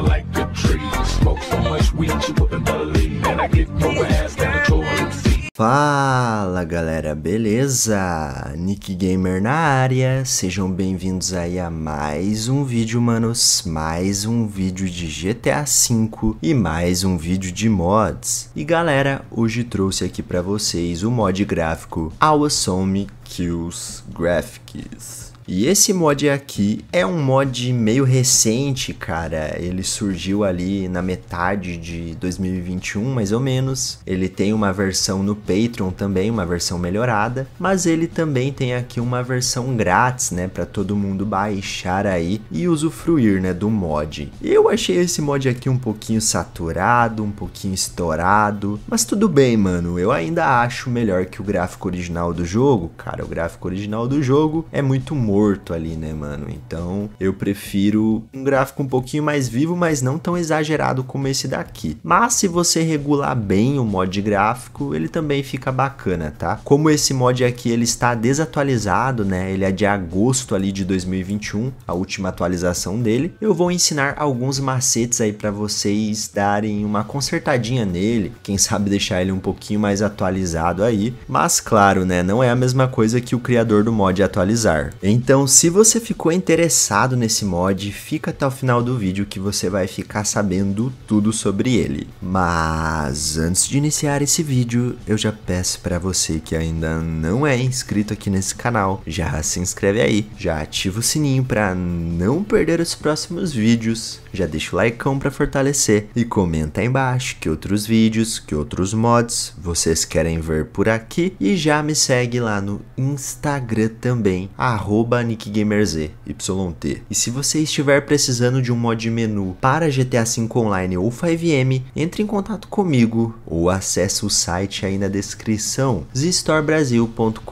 like a tree. Smoke so much weed you wouldn't believe. And I get more ass than a toilet seat. Fala galera, beleza? Nick Gamer na área, sejam bem-vindos aí a mais um vídeo, manos, mais um vídeo de GTA V e mais um vídeo de mods. E galera, hoje trouxe aqui para vocês o mod gráfico Awesome Skills Graphics. E esse mod aqui é um mod meio recente, cara. Ele surgiu ali na metade de 2021, mais ou menos. Ele tem uma versão no Patreon também, uma versão melhorada, mas ele também tem aqui uma versão grátis, né, para todo mundo baixar aí e usufruir, né, do mod. Eu achei esse mod aqui um pouquinho saturado, um pouquinho estourado, mas tudo bem, mano. Eu ainda acho melhor que o gráfico original do jogo, cara o gráfico original do jogo, é muito morto ali, né, mano? Então eu prefiro um gráfico um pouquinho mais vivo, mas não tão exagerado como esse daqui. Mas se você regular bem o mod gráfico, ele também fica bacana, tá? Como esse mod aqui ele está desatualizado, né? Ele é de agosto ali de 2021, a última atualização dele. Eu vou ensinar alguns macetes aí para vocês darem uma consertadinha nele, quem sabe deixar ele um pouquinho mais atualizado aí. Mas claro, né, não é a mesma coisa coisa que o criador do mod é atualizar. Então, se você ficou interessado nesse mod, fica até o final do vídeo que você vai ficar sabendo tudo sobre ele. Mas antes de iniciar esse vídeo, eu já peço para você que ainda não é inscrito aqui nesse canal, já se inscreve aí, já ativa o sininho para não perder os próximos vídeos, já deixa o likeão para fortalecer e comenta aí embaixo que outros vídeos, que outros mods vocês querem ver por aqui e já me segue lá no Instagram também, arroba NickGamerZ, YT. E se você estiver precisando de um mod menu para GTA V Online ou 5M, entre em contato comigo ou acesse o site aí na descrição, zstorebrasil.com.br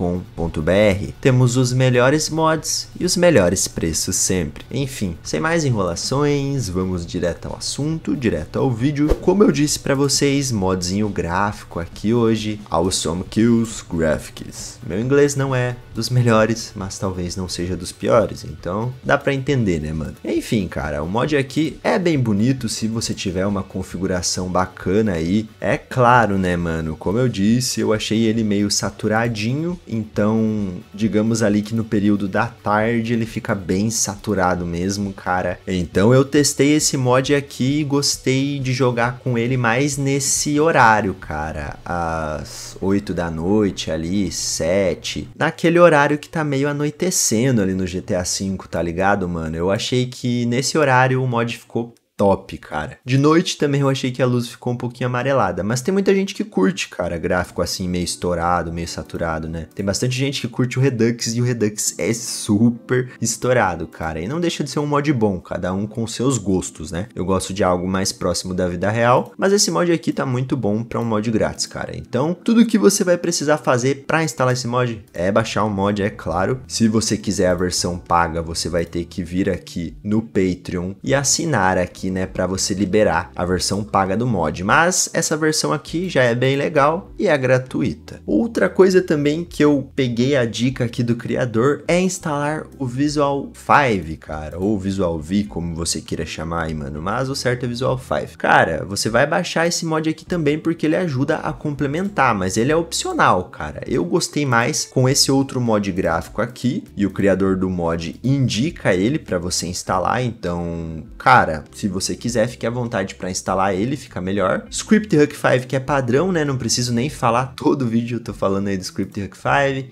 Temos os melhores mods e os melhores preços sempre. Enfim, sem mais enrolações, vamos direto ao assunto, direto ao vídeo. Como eu disse para vocês, modzinho gráfico aqui hoje, Awesome Kills Graphics. Meu inglês não é dos melhores, mas talvez não seja dos piores, então dá para entender, né, mano? Enfim, cara, o mod aqui é bem bonito se você tiver uma configuração bacana aí. É claro, né, mano? Como eu disse, eu achei ele meio saturadinho, então digamos ali que no período da tarde ele fica bem saturado mesmo, cara. Então eu testei esse mod aqui e gostei de jogar com ele mais nesse horário, cara. Às 8 da noite ali, 7, naquele horário que tá meio anoitecendo ali no GTA V, tá ligado, mano? Eu achei que nesse horário o mod ficou top, cara. De noite também eu achei que a luz ficou um pouquinho amarelada, mas tem muita gente que curte, cara, gráfico assim meio estourado, meio saturado, né? Tem bastante gente que curte o Redux e o Redux é super estourado, cara. E não deixa de ser um mod bom, cada um com seus gostos, né? Eu gosto de algo mais próximo da vida real, mas esse mod aqui tá muito bom para um mod grátis, cara. Então, tudo que você vai precisar fazer para instalar esse mod é baixar o mod, é claro. Se você quiser a versão paga, você vai ter que vir aqui no Patreon e assinar aqui aqui, né, para você liberar a versão paga do mod, mas essa versão aqui já é bem legal e é gratuita. Outra coisa também que eu peguei a dica aqui do criador é instalar o Visual 5, cara, ou Visual V, como você queira chamar aí, mano, mas o certo é Visual 5. Cara, você vai baixar esse mod aqui também porque ele ajuda a complementar, mas ele é opcional, cara. Eu gostei mais com esse outro mod gráfico aqui e o criador do mod indica ele para você instalar, então, cara, se você quiser, fique à vontade para instalar ele, fica melhor. Script Hook 5, que é padrão, né? Não preciso nem falar todo o vídeo, eu tô falando aí do Script Hook 5.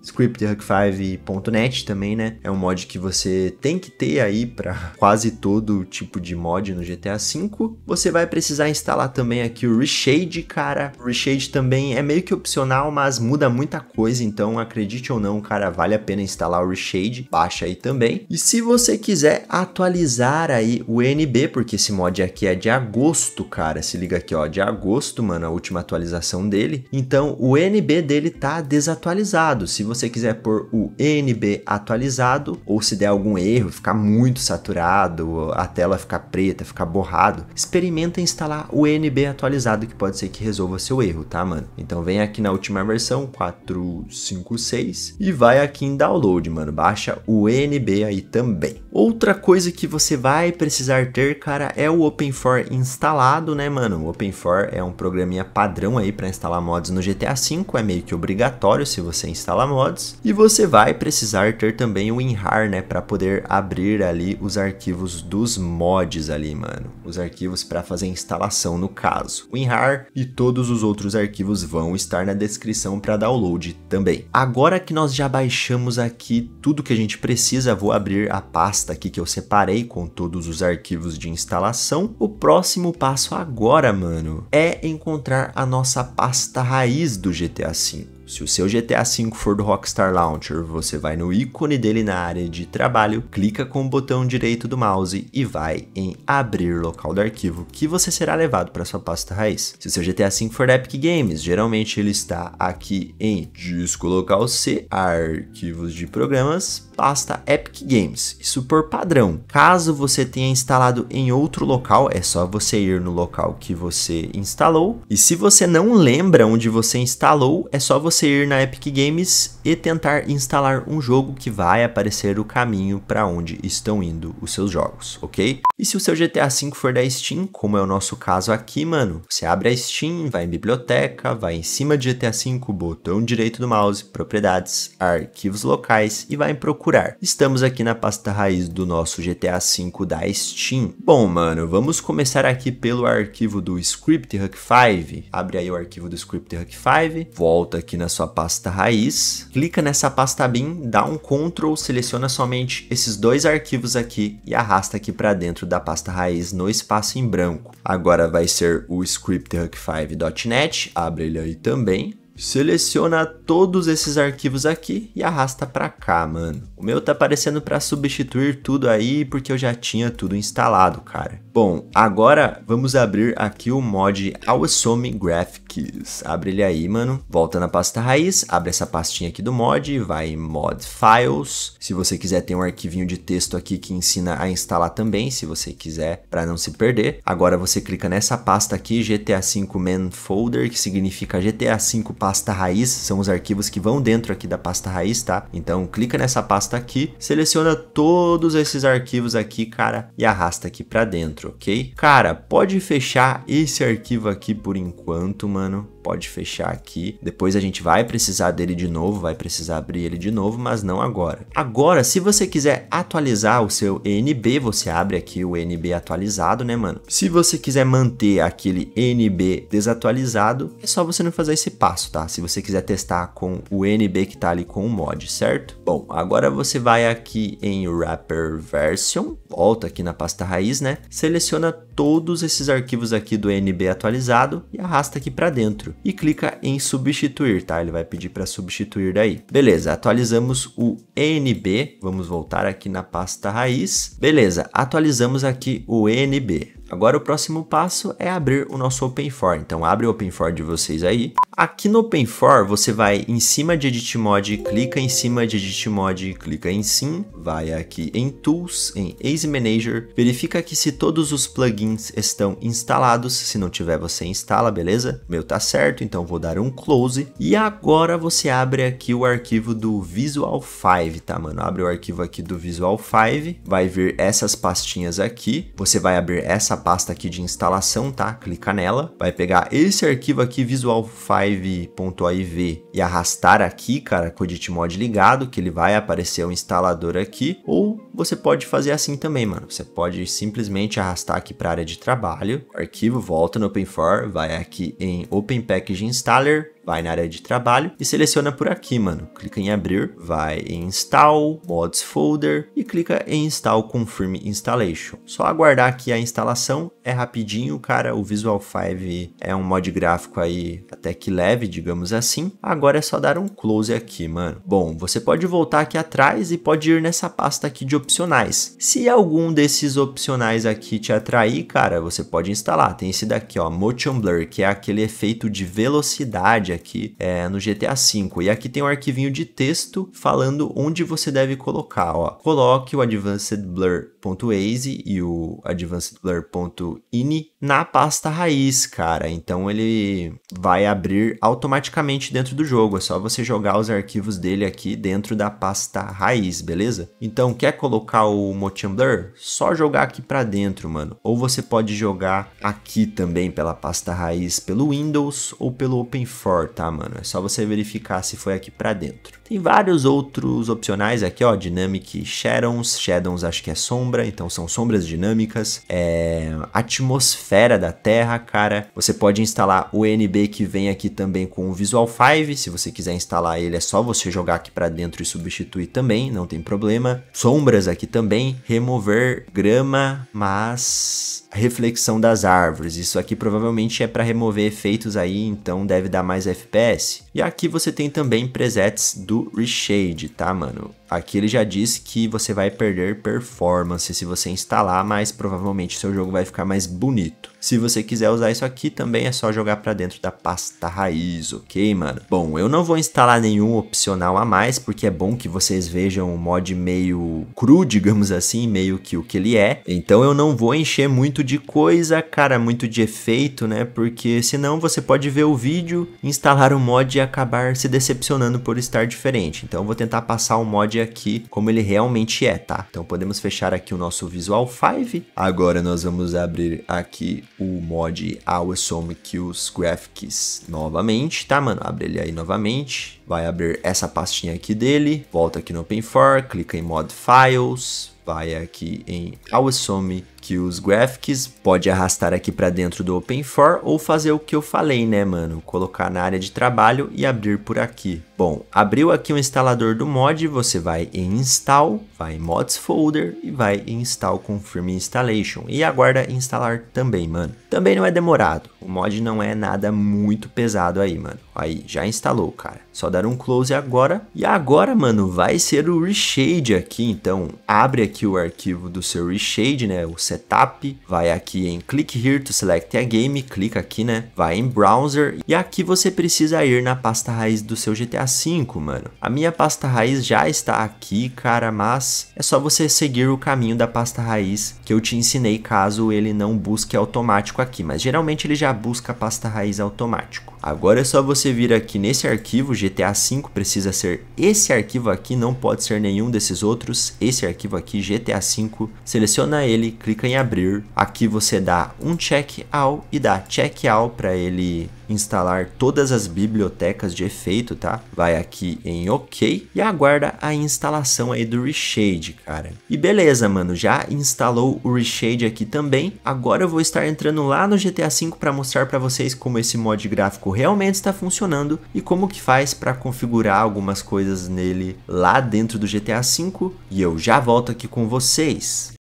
Script Hook 5.net também, né? É um mod que você tem que ter aí para quase todo tipo de mod no GTA V. Você vai precisar instalar também aqui o Reshade, cara. O Reshade também é meio que opcional, mas muda muita coisa, então acredite ou não, cara, vale a pena instalar o Reshade. Baixa aí também. E se você quiser atualizar aí o NB, porque esse esse mod aqui é de agosto, cara. Se liga aqui, ó, de agosto, mano, a última atualização dele. Então, o NB dele tá desatualizado. Se você quiser pôr o NB atualizado, ou se der algum erro, ficar muito saturado, a tela ficar preta, ficar borrado, experimenta instalar o NB atualizado, que pode ser que resolva seu erro, tá, mano? Então, vem aqui na última versão, 456, e vai aqui em download, mano. Baixa o NB aí também. Outra coisa que você vai precisar ter, cara, é o OpenFOR instalado, né, mano? O OpenFOR é um programinha padrão aí para instalar mods no GTA V, é meio que obrigatório se você instalar mods. E você vai precisar ter também o WinRAR, né, para poder abrir ali os arquivos dos mods ali, mano. Os arquivos para fazer instalação no caso. O WinRAR e todos os outros arquivos vão estar na descrição para download também. Agora que nós já baixamos aqui tudo que a gente precisa, vou abrir a pasta pasta aqui que eu separei com todos os arquivos de instalação, o próximo passo agora, mano, é encontrar a nossa pasta raiz do GTA V. Se o seu GTA V for do Rockstar Launcher, você vai no ícone dele na área de trabalho, clica com o botão direito do mouse e vai em abrir local do arquivo, que você será levado para sua pasta raiz. Se o seu GTA V for da Epic Games, geralmente ele está aqui em disco local C, arquivos de programas, pasta Epic Games, isso por padrão. Caso você tenha instalado em outro local, é só você ir no local que você instalou. E se você não lembra onde você instalou, é só você você ir na Epic Games e tentar instalar um jogo que vai aparecer o caminho para onde estão indo os seus jogos, ok? E se o seu GTA V for da Steam, como é o nosso caso aqui, mano, você abre a Steam, vai em biblioteca, vai em cima de GTA V, botão direito do mouse, propriedades, arquivos locais e vai em procurar. Estamos aqui na pasta raiz do nosso GTA V da Steam. Bom, mano, vamos começar aqui pelo arquivo do Script Hack 5. Abre aí o arquivo do Script Hack 5, volta aqui na sua pasta raiz, clica nessa pasta bin, dá um Ctrl, seleciona somente esses dois arquivos aqui e arrasta aqui para dentro da pasta raiz no espaço em branco. Agora vai ser o scripthack 5.net, abre ele aí também, Seleciona todos esses arquivos aqui e arrasta para cá, mano. O meu tá aparecendo para substituir tudo aí, porque eu já tinha tudo instalado, cara. Bom, agora vamos abrir aqui o mod Awesome Graphics. Abre ele aí, mano. Volta na pasta raiz, abre essa pastinha aqui do mod, vai em Mod Files. Se você quiser, tem um arquivinho de texto aqui que ensina a instalar também, se você quiser, para não se perder. Agora você clica nessa pasta aqui, GTA 5 Man Folder, que significa GTA 5 pasta pasta raiz, são os arquivos que vão dentro aqui da pasta raiz, tá? Então clica nessa pasta aqui, seleciona todos esses arquivos aqui, cara, e arrasta aqui para dentro, ok? Cara, pode fechar esse arquivo aqui por enquanto, mano pode fechar aqui. Depois a gente vai precisar dele de novo, vai precisar abrir ele de novo, mas não agora. Agora, se você quiser atualizar o seu ENB, você abre aqui o ENB atualizado, né, mano? Se você quiser manter aquele ENB desatualizado, é só você não fazer esse passo, tá? Se você quiser testar com o NB que tá ali com o mod, certo? Bom, agora você vai aqui em Wrapper Version, volta aqui na pasta raiz, né? Seleciona todos esses arquivos aqui do NB atualizado e arrasta aqui para dentro e clica em substituir, tá? Ele vai pedir para substituir daí. Beleza, atualizamos o NB, vamos voltar aqui na pasta raiz. Beleza, atualizamos aqui o NB. Agora o próximo passo é abrir o nosso OpenFOR. Então abre o OpenFOR de vocês aí. Aqui no OpenFOR você vai em cima de Edit Mode, clica em cima de Edit Mode, clica em Sim, vai aqui em Tools, em Easy Manager, verifica aqui se todos os plugins estão instalados, se não tiver você instala, beleza? Meu tá certo, então vou dar um Close e agora você abre aqui o arquivo do Visual 5, tá mano? Abre o arquivo aqui do Visual 5, vai vir essas pastinhas aqui, você vai abrir essa pasta aqui de instalação, tá? Clica nela, vai pegar esse arquivo aqui, visual5.iv e arrastar aqui, cara, com o Editmod ligado, que ele vai aparecer o instalador aqui, ou você pode fazer assim também, mano. Você pode simplesmente arrastar aqui para área de trabalho, arquivo, volta no OpenFOR, vai aqui em Open Package Installer, vai na área de trabalho e seleciona por aqui, mano. Clica em abrir, vai em install, mods folder e clica em install confirm installation. Só aguardar aqui a instalação, é rapidinho, cara. O Visual 5 é um mod gráfico aí até que leve, digamos assim. Agora é só dar um close aqui, mano. Bom, você pode voltar aqui atrás e pode ir nessa pasta aqui de opcionais. Se algum desses opcionais aqui te atrair, cara, você pode instalar. Tem esse daqui, ó, Motion Blur, que é aquele efeito de velocidade aqui é, no GTA V. E aqui tem um arquivinho de texto falando onde você deve colocar. Ó. Coloque o advancedblur.waze e o advancedblur.ini na pasta raiz, cara. Então ele vai abrir automaticamente dentro do jogo. É só você jogar os arquivos dele aqui dentro da pasta raiz, beleza? Então quer colocar o Motion Blur? Só jogar aqui para dentro, mano. Ou você pode jogar aqui também pela pasta raiz, pelo Windows ou pelo Open 4, tá, mano? É só você verificar se foi aqui para dentro. Tem vários outros opcionais aqui, ó, Dynamic Shadows, Shadows acho que é sombra, então são sombras dinâmicas, é, atmosfera esfera da Terra, cara. Você pode instalar o NB que vem aqui também com o Visual 5. Se você quiser instalar ele, é só você jogar aqui para dentro e substituir também, não tem problema. Sombras aqui também, remover grama, mas reflexão das árvores. Isso aqui provavelmente é para remover efeitos aí, então deve dar mais FPS. E aqui você tem também presets do Reshade, tá, mano? Aqui ele já diz que você vai perder performance se você instalar, mas provavelmente seu jogo vai ficar mais bonito. Se você quiser usar isso aqui, também é só jogar para dentro da pasta raiz, ok, mano? Bom, eu não vou instalar nenhum opcional a mais, porque é bom que vocês vejam o mod meio cru, digamos assim, meio que o que ele é. Então eu não vou encher muito de coisa, cara, muito de efeito, né? Porque senão você pode ver o vídeo, instalar o mod e acabar se decepcionando por estar diferente. Então eu vou tentar passar o mod aqui como ele realmente é, tá? Então podemos fechar aqui o nosso Visual 5. Agora nós vamos abrir aqui aqui o mod Awesome Kills Graphics novamente, tá, mano? Abre ele aí novamente. Vai abrir essa pastinha aqui dele. Volta aqui no OpenFOR, clica em Mod Files, vai aqui em Awesome Kills Graphics, pode arrastar aqui para dentro do OpenFOR ou fazer o que eu falei, né, mano? Colocar na área de trabalho e abrir por aqui. Bom, abriu aqui o instalador do mod, você vai em install, vai em mods folder e vai em install confirm installation e aguarda instalar também, mano. Também não é demorado, o mod não é nada muito pesado aí, mano. Aí, já instalou, cara. Só dar um close agora. E agora, mano, vai ser o reshade aqui, então abre aqui o arquivo do seu reshade, né, o setup, vai aqui em click here to select a game, clica aqui, né, vai em browser e aqui você precisa ir na pasta raiz do seu GTA 5, mano. A minha pasta raiz já está aqui, cara, mas é só você seguir o caminho da pasta raiz que eu te ensinei caso ele não busque automático aqui, mas geralmente ele já busca a pasta raiz automático. Agora é só você vir aqui nesse arquivo, GTA V precisa ser esse arquivo aqui, não pode ser nenhum desses outros, esse arquivo aqui, GTA V, seleciona ele, clica em abrir, aqui você dá um check all e dá check all para ele instalar todas as bibliotecas de efeito, tá? Vai aqui em OK e aguarda a instalação aí do Reshade, cara. E beleza, mano, já instalou o Reshade aqui também. Agora eu vou estar entrando lá no GTA V para mostrar para vocês como esse mod gráfico realmente está funcionando e como que faz para configurar algumas coisas nele lá dentro do GTA V e eu já volto aqui com vocês.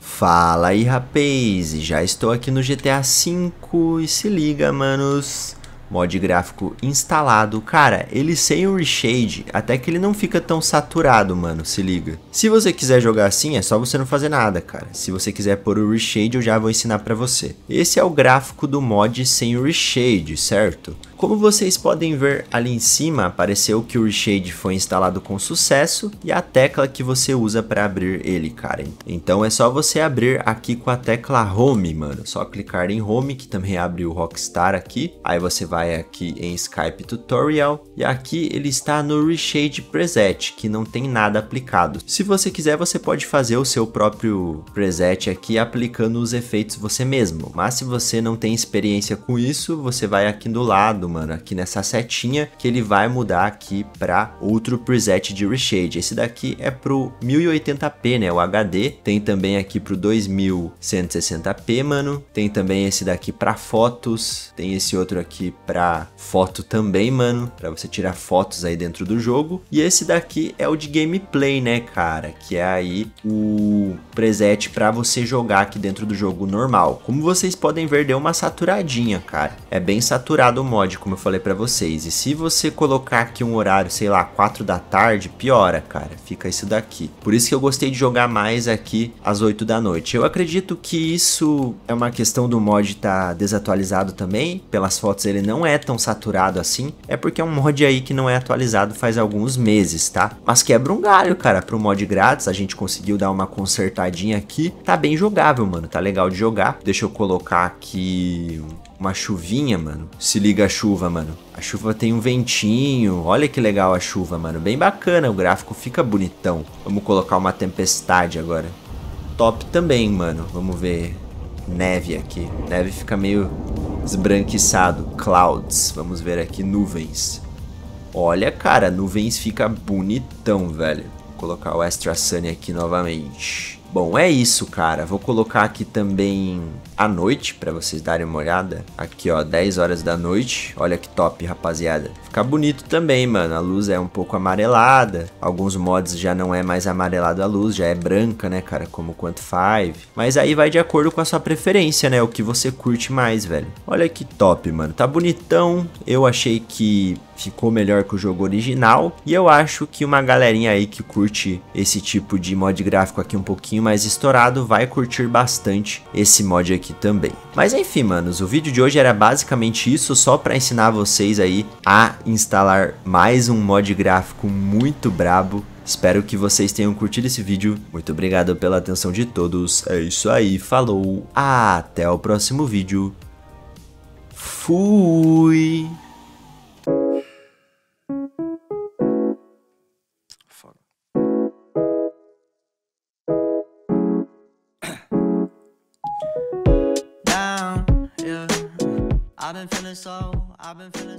Fala aí rapaz, já estou aqui no GTA V e se liga manos, mod gráfico instalado, cara, ele sem o reshade, até que ele não fica tão saturado, mano, se liga. Se você quiser jogar assim, é só você não fazer nada, cara. Se você quiser pôr o reshade, eu já vou ensinar pra você. Esse é o gráfico do mod sem o reshade, certo? Como vocês podem ver ali em cima, apareceu que o Reshade foi instalado com sucesso e a tecla que você usa para abrir ele, cara. Então é só você abrir aqui com a tecla Home, mano. Só clicar em Home, que também abre o Rockstar aqui. Aí você vai aqui em Skype Tutorial e aqui ele está no Reshade Preset, que não tem nada aplicado. Se você quiser, você pode fazer o seu próprio preset aqui aplicando os efeitos você mesmo. Mas se você não tem experiência com isso, você vai aqui do lado, mano, aqui nessa setinha, que ele vai mudar aqui para outro preset de reshade. Esse daqui é pro 1080p, né, o HD. Tem também aqui pro 2160p, mano. Tem também esse daqui para fotos. Tem esse outro aqui para foto também, mano, para você tirar fotos aí dentro do jogo. E esse daqui é o de gameplay, né, cara, que é aí o preset para você jogar aqui dentro do jogo normal. Como vocês podem ver, deu uma saturadinha, cara. É bem saturado o mod, como eu falei para vocês. E se você colocar aqui um horário, sei lá, 4 da tarde, piora, cara. Fica isso daqui. Por isso que eu gostei de jogar mais aqui às 8 da noite. Eu acredito que isso é uma questão do mod estar tá desatualizado também. Pelas fotos ele não é tão saturado assim. É porque é um mod aí que não é atualizado faz alguns meses, tá? Mas quebra um galho, cara, pro mod grátis. A gente conseguiu dar uma consertadinha aqui. Tá bem jogável, mano. Tá legal de jogar. Deixa eu colocar aqui uma chuvinha, mano. Se liga a chuva, mano. A chuva tem um ventinho. Olha que legal a chuva, mano. Bem bacana, o gráfico fica bonitão. Vamos colocar uma tempestade agora. Top também, mano. Vamos ver neve aqui. Neve fica meio esbranquiçado. Clouds. Vamos ver aqui nuvens. Olha, cara, nuvens fica bonitão, velho. Vou colocar o Extra Sunny aqui novamente. Bom, é isso, cara. Vou colocar aqui também a noite para vocês darem uma olhada. Aqui, ó, 10 horas da noite. Olha que top, rapaziada. Fica bonito também, mano. A luz é um pouco amarelada. Alguns mods já não é mais amarelado a luz, já é branca, né, cara, como o Quanto 5. Mas aí vai de acordo com a sua preferência, né? O que você curte mais, velho. Olha que top, mano. Tá bonitão. Eu achei que ficou melhor que o jogo original. E eu acho que uma galerinha aí que curte esse tipo de mod gráfico aqui um pouquinho mais estourado vai curtir bastante esse mod aqui também. Mas enfim, manos, o vídeo de hoje era basicamente isso, só para ensinar vocês aí a instalar mais um mod gráfico muito brabo. Espero que vocês tenham curtido esse vídeo. Muito obrigado pela atenção de todos. É isso aí, falou. Até o próximo vídeo. Fui! I've been feeling